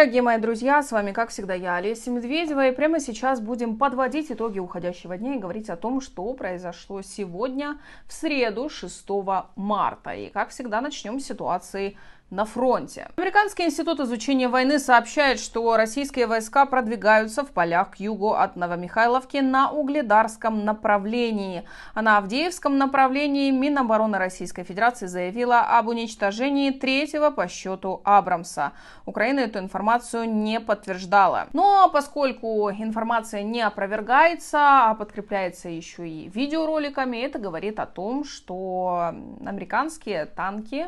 дорогие мои друзья, с вами, как всегда, я, Олеся Медведева, и прямо сейчас будем подводить итоги уходящего дня и говорить о том, что произошло сегодня, в среду, 6 марта. И, как всегда, начнем с ситуации на фронте. Американский институт изучения войны сообщает, что российские войска продвигаются в полях к югу от Новомихайловки на угледарском направлении. А на Авдеевском направлении Минобороны Российской Федерации заявила об уничтожении третьего по счету Абрамса. Украина эту информацию не подтверждала. Но ну, а поскольку информация не опровергается, а подкрепляется еще и видеороликами, это говорит о том, что американские танки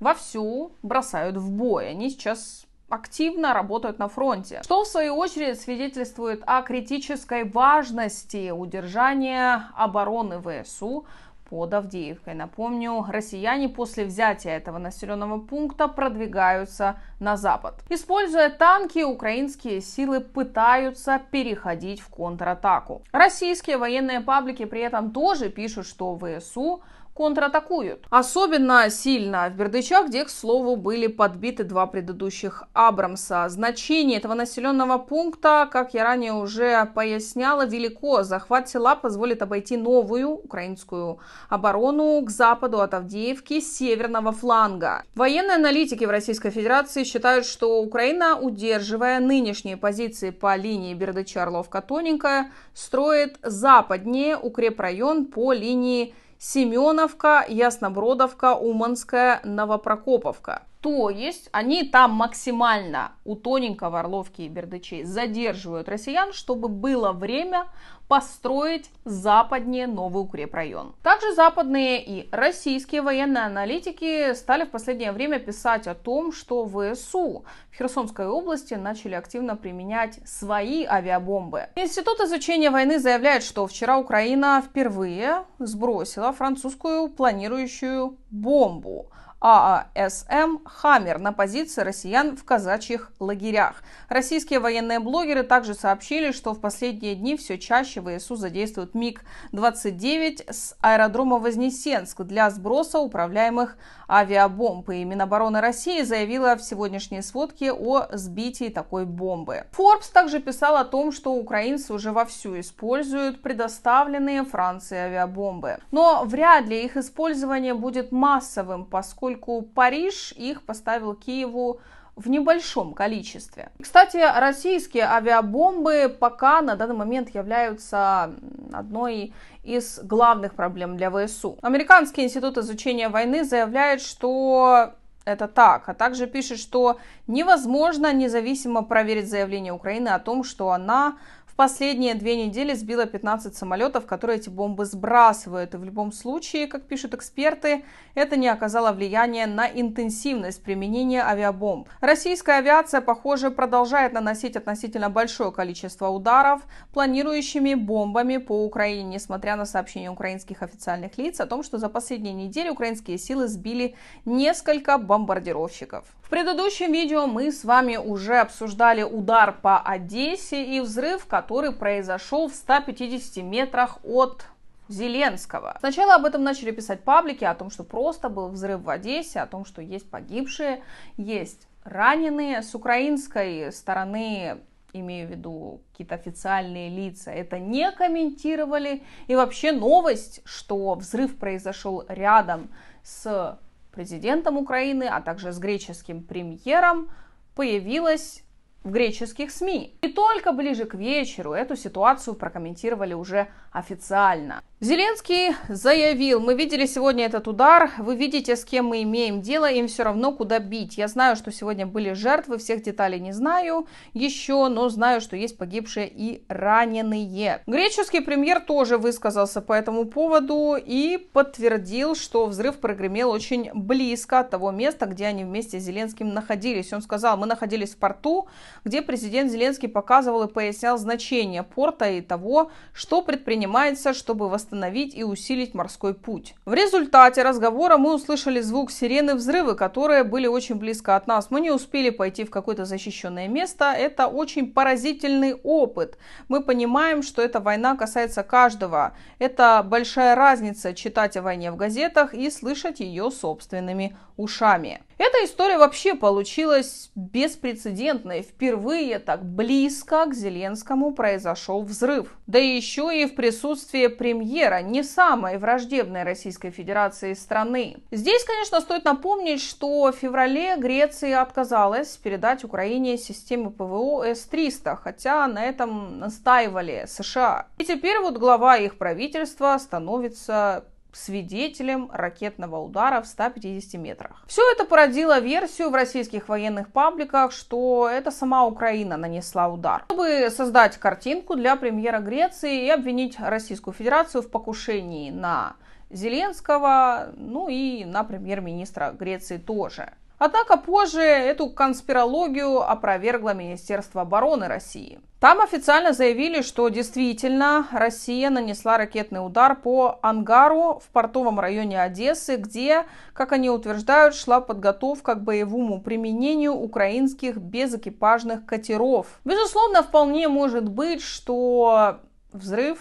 вовсю бросают в бой. Они сейчас активно работают на фронте, что в свою очередь свидетельствует о критической важности удержания обороны ВСУ под Авдеевкой. Напомню, россияне после взятия этого населенного пункта продвигаются на запад. Используя танки, украинские силы пытаются переходить в контратаку. Российские военные паблики при этом тоже пишут, что ВСУ контратакуют. Особенно сильно в Бердычах, где, к слову, были подбиты два предыдущих Абрамса. Значение этого населенного пункта, как я ранее уже поясняла, велико. Захват села позволит обойти новую украинскую оборону к западу от Авдеевки северного фланга. Военные аналитики в Российской Федерации считают, что Украина, удерживая нынешние позиции по линии Бердыча-Орловка-Тоненькая, строит западнее укрепрайон по линии Семеновка, Яснобродовка, Уманская, Новопрокоповка. То есть они там максимально у тоненького Орловки и Бердычей задерживают россиян, чтобы было время построить западнее новый укрепрайон. Также западные и российские военные аналитики стали в последнее время писать о том, что ВСУ в Херсонской области начали активно применять свои авиабомбы. Институт изучения войны заявляет, что вчера Украина впервые сбросила французскую планирующую бомбу ААСМ «Хаммер» на позиции россиян в казачьих лагерях. Российские военные блогеры также сообщили, что в последние дни все чаще ВСУ задействуют МиГ-29 с аэродрома Вознесенск для сброса управляемых авиабомб. И Минобороны России заявила в сегодняшней сводке о сбитии такой бомбы. Forbes также писал о том, что украинцы уже вовсю используют предоставленные Франции авиабомбы. Но вряд ли их использование будет массовым, поскольку поскольку Париж их поставил Киеву в небольшом количестве. Кстати, российские авиабомбы пока на данный момент являются одной из главных проблем для ВСУ. Американский институт изучения войны заявляет, что это так, а также пишет, что невозможно независимо проверить заявление Украины о том, что она в последние две недели сбило 15 самолетов, которые эти бомбы сбрасывают. И в любом случае, как пишут эксперты, это не оказало влияния на интенсивность применения авиабомб. Российская авиация, похоже, продолжает наносить относительно большое количество ударов планирующими бомбами по Украине, несмотря на сообщения украинских официальных лиц о том, что за последние недели украинские силы сбили несколько бомбардировщиков. В предыдущем видео мы с вами уже обсуждали удар по Одессе и взрыв, который который произошел в 150 метрах от Зеленского. Сначала об этом начали писать паблики, о том, что просто был взрыв в Одессе, о том, что есть погибшие, есть раненые. С украинской стороны имею в виду какие-то официальные лица, это не комментировали. И вообще новость, что взрыв произошел рядом с президентом Украины, а также с греческим премьером, появилась в греческих СМИ. И только ближе к вечеру эту ситуацию прокомментировали уже официально. Зеленский заявил, мы видели сегодня этот удар, вы видите, с кем мы имеем дело, им все равно куда бить. Я знаю, что сегодня были жертвы, всех деталей не знаю еще, но знаю, что есть погибшие и раненые. Греческий премьер тоже высказался по этому поводу и подтвердил, что взрыв прогремел очень близко от того места, где они вместе с Зеленским находились. Он сказал, мы находились в порту, где президент Зеленский показывал и пояснял значение порта и того, что предпринимается, чтобы восстановить и усилить морской путь. В результате разговора мы услышали звук сирены взрывы, которые были очень близко от нас. Мы не успели пойти в какое-то защищенное место. Это очень поразительный опыт. Мы понимаем, что эта война касается каждого. Это большая разница читать о войне в газетах и слышать ее собственными ушами. Эта история вообще получилась беспрецедентной. Впервые так близко к Зеленскому произошел взрыв. Да еще и в присутствии премьера не самой враждебной Российской Федерации страны. Здесь, конечно, стоит напомнить, что в феврале Греция отказалась передать Украине систему ПВО С-300, хотя на этом настаивали США. И теперь вот глава их правительства становится свидетелем ракетного удара в 150 метрах. Все это породило версию в российских военных пабликах, что это сама Украина нанесла удар. Чтобы создать картинку для премьера Греции и обвинить Российскую Федерацию в покушении на Зеленского, ну и на премьер-министра Греции тоже. Однако позже эту конспирологию опровергло Министерство обороны России. Там официально заявили, что действительно Россия нанесла ракетный удар по ангару в портовом районе Одессы, где, как они утверждают, шла подготовка к боевому применению украинских безэкипажных катеров. Безусловно, вполне может быть, что взрыв,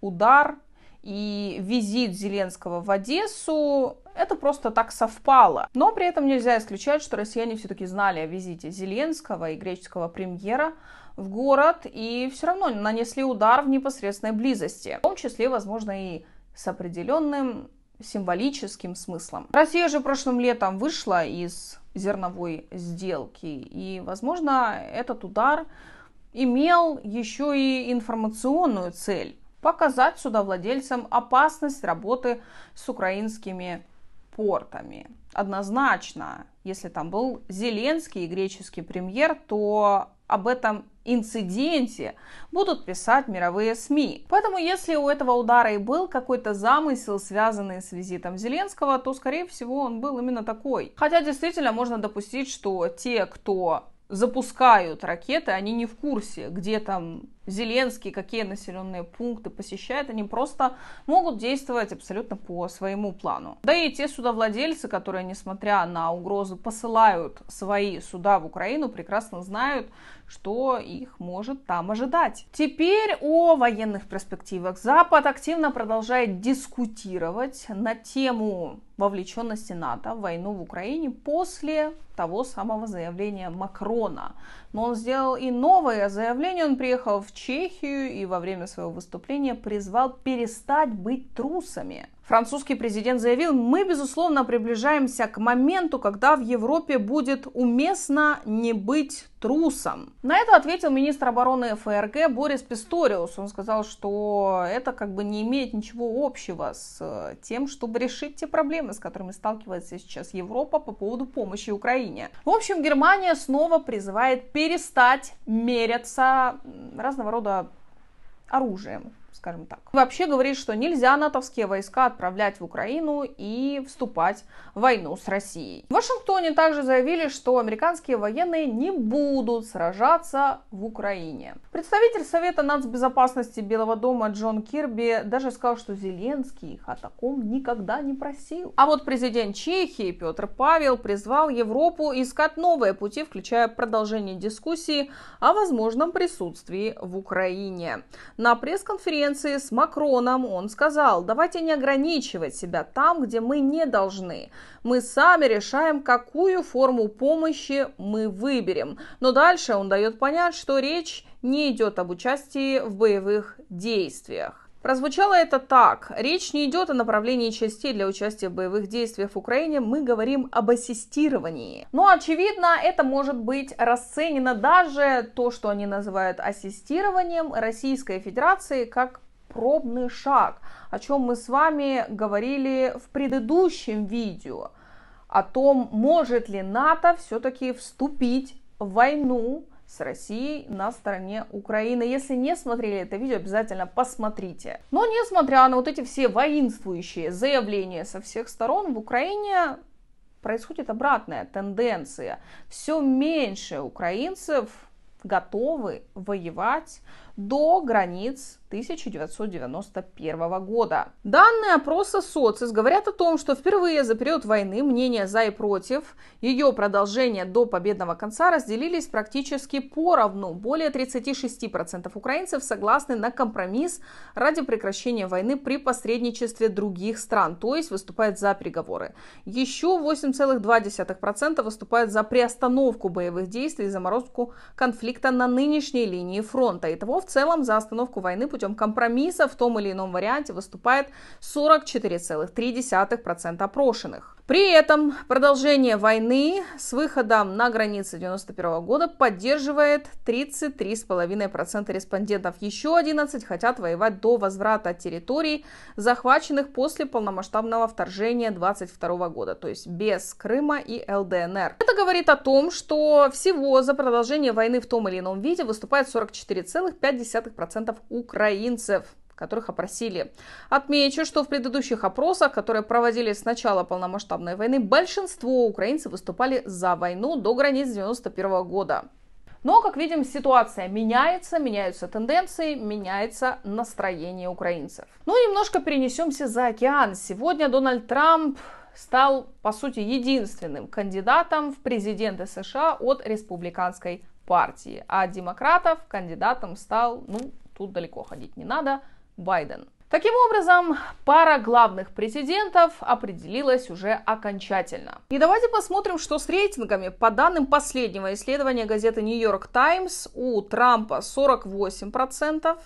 удар и визит Зеленского в Одессу, это просто так совпало. Но при этом нельзя исключать, что россияне все-таки знали о визите Зеленского и греческого премьера в город и все равно нанесли удар в непосредственной близости, в том числе, возможно, и с определенным символическим смыслом. Россия же прошлым летом вышла из зерновой сделки, и, возможно, этот удар имел еще и информационную цель показать судовладельцам опасность работы с украинскими портами. Однозначно, если там был Зеленский и греческий премьер, то об этом инциденте будут писать мировые СМИ. Поэтому, если у этого удара и был какой-то замысел, связанный с визитом Зеленского, то, скорее всего, он был именно такой. Хотя, действительно, можно допустить, что те, кто запускают ракеты, они не в курсе, где там Зеленский, какие населенные пункты посещает, они просто могут действовать абсолютно по своему плану. Да и те судовладельцы, которые, несмотря на угрозы, посылают свои суда в Украину, прекрасно знают, что их может там ожидать. Теперь о военных перспективах. Запад активно продолжает дискутировать на тему вовлеченности НАТО в войну в Украине после того самого заявления Макрона. Но он сделал и новое заявление, он приехал в Чехию и во время своего выступления призвал перестать быть трусами. Французский президент заявил, мы, безусловно, приближаемся к моменту, когда в Европе будет уместно не быть трусом. На это ответил министр обороны ФРГ Борис Писториус. Он сказал, что это как бы не имеет ничего общего с э, тем, чтобы решить те проблемы, с которыми сталкивается сейчас Европа по поводу помощи Украине. В общем, Германия снова призывает перестать меряться разного рода оружием скажем так. Вообще говорит, что нельзя натовские войска отправлять в Украину и вступать в войну с Россией. В Вашингтоне также заявили, что американские военные не будут сражаться в Украине. Представитель Совета нацбезопасности Белого дома Джон Кирби даже сказал, что Зеленский их о таком никогда не просил. А вот президент Чехии Петр Павел призвал Европу искать новые пути, включая продолжение дискуссии о возможном присутствии в Украине. На пресс-конференции конференции с Макроном он сказал, давайте не ограничивать себя там, где мы не должны. Мы сами решаем, какую форму помощи мы выберем. Но дальше он дает понять, что речь не идет об участии в боевых действиях. Прозвучало это так. Речь не идет о направлении частей для участия в боевых действиях в Украине, мы говорим об ассистировании. Но, очевидно, это может быть расценено даже то, что они называют ассистированием Российской Федерации, как пробный шаг, о чем мы с вами говорили в предыдущем видео, о том, может ли НАТО все-таки вступить в войну с Россией на стороне Украины. Если не смотрели это видео, обязательно посмотрите. Но несмотря на вот эти все воинствующие заявления со всех сторон, в Украине происходит обратная тенденция. Все меньше украинцев готовы воевать, до границ 1991 года. Данные опроса СОЦИС говорят о том, что впервые за период войны мнения за и против ее продолжения до победного конца разделились практически поровну. Более 36% украинцев согласны на компромисс ради прекращения войны при посредничестве других стран, то есть выступают за переговоры. Еще 8,2% выступают за приостановку боевых действий и заморозку конфликта на нынешней линии фронта. Итого в в целом за остановку войны путем компромисса в том или ином варианте выступает 44,3% опрошенных. При этом продолжение войны с выходом на границы 1991 года поддерживает 33,5% респондентов. Еще 11 хотят воевать до возврата территорий, захваченных после полномасштабного вторжения 22 года, то есть без Крыма и ЛДНР. Это говорит о том, что всего за продолжение войны в том или ином виде выступает 44,5% украинцев которых опросили. Отмечу, что в предыдущих опросах, которые проводились с начала полномасштабной войны, большинство украинцев выступали за войну до границ 1991 года. Но, как видим, ситуация меняется, меняются тенденции, меняется настроение украинцев. Ну, немножко перенесемся за океан. Сегодня Дональд Трамп стал, по сути, единственным кандидатом в президенты США от республиканской партии, а демократов кандидатом стал, ну, тут далеко ходить не надо, Байден. Таким образом, пара главных президентов определилась уже окончательно. И давайте посмотрим, что с рейтингами. По данным последнего исследования газеты New York Times, у Трампа 48%,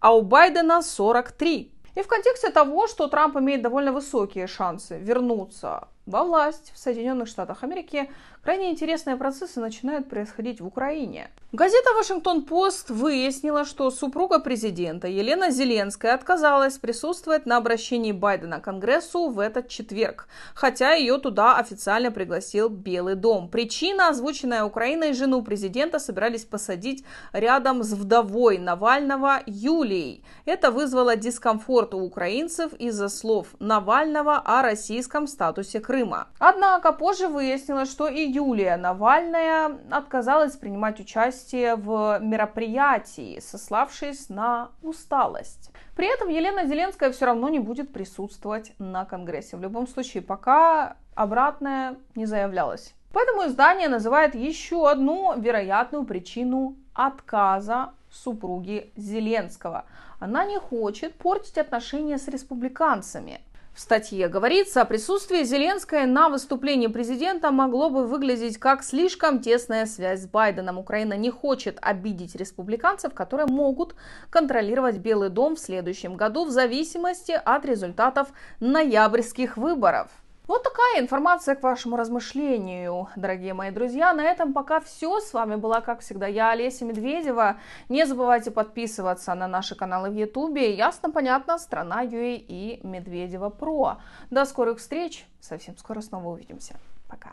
а у Байдена 43%. И в контексте того, что Трамп имеет довольно высокие шансы вернуться во власть в Соединенных Штатах Америки, Крайне интересные процессы начинают происходить в Украине. Газета «Вашингтон-Пост» выяснила, что супруга президента Елена Зеленская отказалась присутствовать на обращении Байдена к Конгрессу в этот четверг, хотя ее туда официально пригласил Белый дом. Причина, озвученная Украиной, жену президента собирались посадить рядом с вдовой Навального Юлией. Это вызвало дискомфорт у украинцев из-за слов Навального о российском статусе Крыма. Однако позже выяснилось, что и Юлия Навальная отказалась принимать участие в мероприятии, сославшись на усталость. При этом Елена Зеленская все равно не будет присутствовать на Конгрессе. В любом случае, пока обратное не заявлялось. Поэтому издание называет еще одну вероятную причину отказа супруги Зеленского. Она не хочет портить отношения с республиканцами – в статье говорится, присутствие Зеленской на выступлении президента могло бы выглядеть как слишком тесная связь с Байденом. Украина не хочет обидеть республиканцев, которые могут контролировать Белый дом в следующем году в зависимости от результатов ноябрьских выборов. Вот такая информация к вашему размышлению, дорогие мои друзья. На этом пока все. С вами была, как всегда, я, Олеся Медведева. Не забывайте подписываться на наши каналы в Ютубе. Ясно, понятно, страна Юи э и Медведева Про. До скорых встреч. Совсем скоро снова увидимся. Пока.